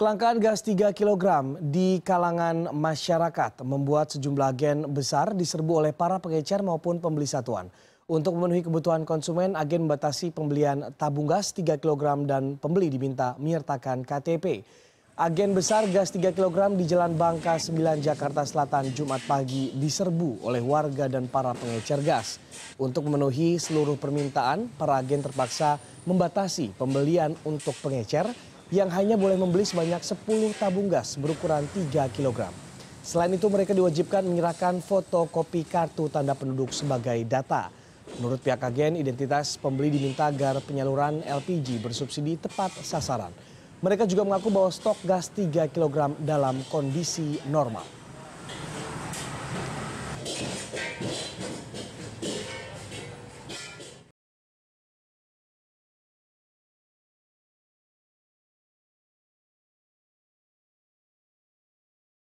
Kelangkaan gas 3 kg di kalangan masyarakat membuat sejumlah agen besar diserbu oleh para pengecer maupun pembeli satuan. Untuk memenuhi kebutuhan konsumen, agen membatasi pembelian tabung gas 3 kg dan pembeli diminta menyertakan KTP. Agen besar gas 3 kg di Jalan Bangka 9 Jakarta Selatan Jumat pagi diserbu oleh warga dan para pengecer gas. Untuk memenuhi seluruh permintaan, para agen terpaksa membatasi pembelian untuk pengecer yang hanya boleh membeli sebanyak 10 tabung gas berukuran 3 kg. Selain itu mereka diwajibkan menyerahkan fotokopi kartu tanda penduduk sebagai data. Menurut pihak agen, identitas pembeli diminta agar penyaluran LPG bersubsidi tepat sasaran. Mereka juga mengaku bahwa stok gas 3 kg dalam kondisi normal.